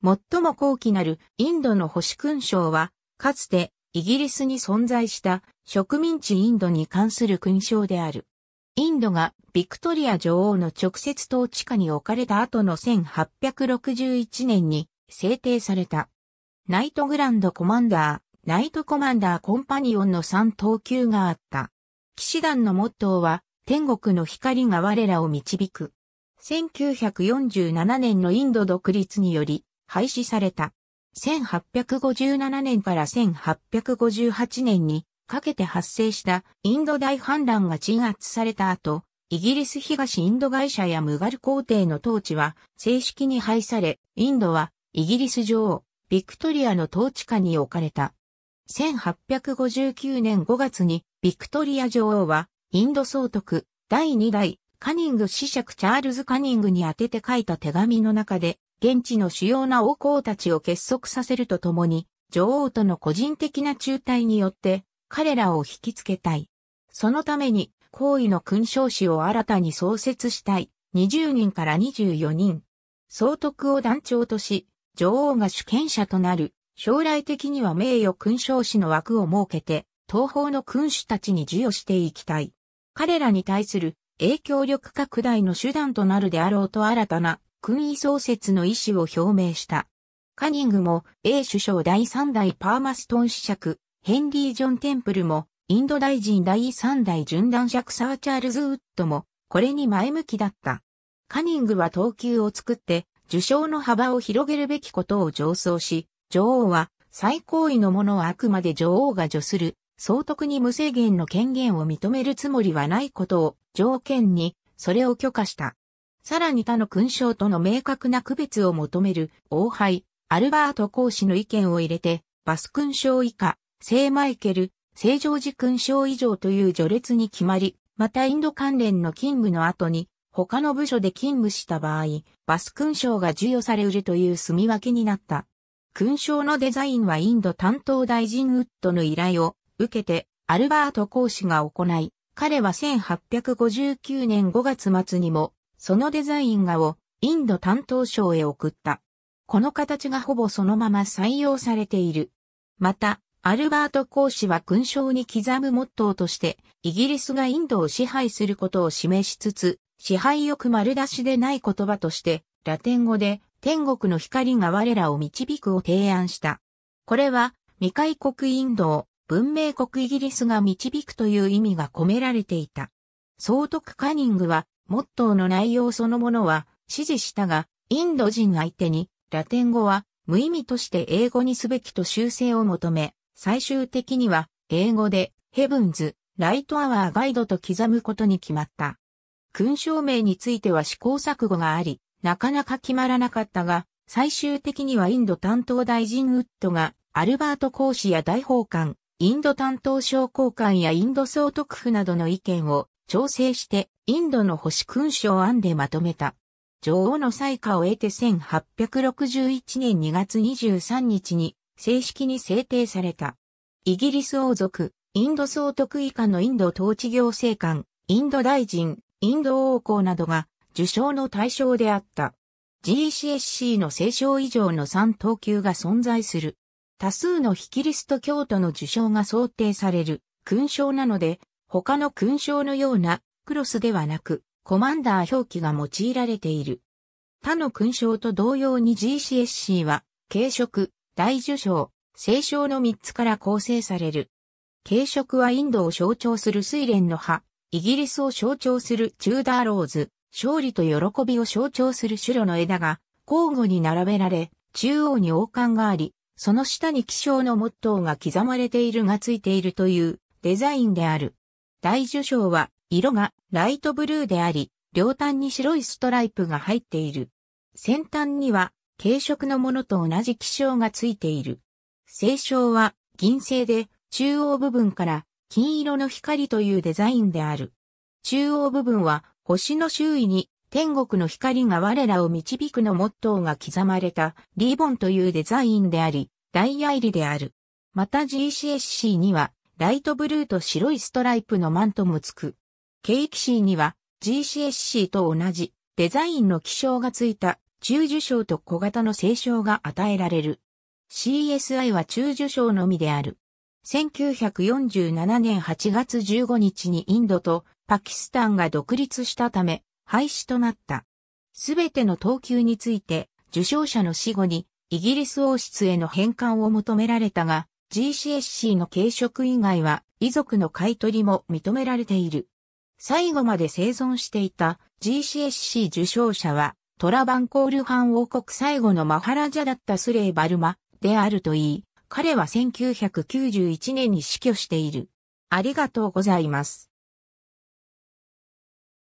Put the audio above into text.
最も高貴なるインドの星勲章は、かつてイギリスに存在した植民地インドに関する勲章である。インドがビクトリア女王の直接統治下に置かれた後の1861年に制定された。ナイトグランドコマンダー、ナイトコマンダーコンパニオンの3等級があった。騎士団のモットーは、天国の光が我らを導く。1947年のインド独立により、廃止された。1857年から1858年にかけて発生したインド大反乱が鎮圧された後、イギリス東インド会社やムガル皇帝の統治は正式に廃され、インドはイギリス女王、ビクトリアの統治下に置かれた。1859年5月にビクトリア女王はインド総督第2代カニング子爵チャールズ・カニングに宛てて書いた手紙の中で現地の主要な王侯たちを結束させるとともに、女王との個人的な中退によって、彼らを引きつけたい。そのために、皇位の勲章士を新たに創設したい、20人から24人。総督を団長とし、女王が主権者となる、将来的には名誉勲章士の枠を設けて、東方の君主たちに授与していきたい。彼らに対する影響力拡大の手段となるであろうと新たな君位創設の意思を表明した。カニングも、英首相第3代パーマストン子爵、ヘンリー・ジョン・テンプルも、インド大臣第3代順男爵サーチャールズ・ウッドも、これに前向きだった。カニングは等級を作って、受賞の幅を広げるべきことを上奏し、女王は最高位のものはあくまで女王が助する、総督に無制限の権限を認めるつもりはないことを条件に、それを許可した。さらに他の勲章との明確な区別を求める王杯、アルバート公使の意見を入れて、バス勲章以下、聖マイケル、聖ジョージ勲章以上という序列に決まり、またインド関連の勤務の後に、他の部署で勤務した場合、バス勲章が授与されうるという住み分けになった。勲章のデザインはインド担当大臣ウッドの依頼を受けて、アルバート公使が行い、彼は1859年5月末にもそのデザイン画をインド担当省へ送った。この形がほぼそのまま採用されている。また、アルバート公使は勲章に刻むモットーとして、イギリスがインドを支配することを示しつつ、支配欲丸出しでない言葉として、ラテン語で天国の光が我らを導くを提案した。これは未開国インドを文明国イギリスが導くという意味が込められていた。総督カニングはモットーの内容そのものは支持したが、インド人相手に、ラテン語は無意味として英語にすべきと修正を求め、最終的には英語でヘブンズ、ライトアワーガイドと刻むことに決まった。勲章名については試行錯誤があり、なかなか決まらなかったが、最終的にはインド担当大臣ウッドが、アルバート公使や大法官、インド担当商工官やインド総督府などの意見を調整してインドの星勲章案でまとめた。女王の採火を得て1861年2月23日に正式に制定された。イギリス王族、インド総督以下のインド統治行政官、インド大臣、インド王公などが受賞の対象であった。GCSC の聖賞以上の3等級が存在する。多数の非キリスト教徒の受賞が想定される勲章なので、他の勲章のようなクロスではなく、コマンダー表記が用いられている。他の勲章と同様に GCSC は、軽食、大受章、聖章の3つから構成される。軽食はインドを象徴する睡蓮の葉、イギリスを象徴するチューダーローズ、勝利と喜びを象徴する種ロの枝が交互に並べられ、中央に王冠があり、その下に気象のモットーが刻まれているがついているというデザインである。大樹章は、色がライトブルーであり、両端に白いストライプが入っている。先端には、軽色のものと同じ気象がついている。聖章は、銀製で、中央部分から、金色の光というデザインである。中央部分は、星の周囲に、天国の光が我らを導くのモットーが刻まれた、リボンというデザインであり、ダイヤ入りである。また GCSC には、ライトブルーと白いストライプのマントもつく。ケイキシーには GCSC と同じデザインの気象がついた中受賞と小型の聖賞が与えられる。CSI は中受賞のみである。1947年8月15日にインドとパキスタンが独立したため廃止となった。すべての等級について受賞者の死後にイギリス王室への返還を求められたが、GCSC の軽食以外は遺族の買取も認められている。最後まで生存していた GCSC 受賞者はトラバンコール藩王国最後のマハラジャだったスレイ・バルマであるといい、彼は1991年に死去している。ありがとうございます。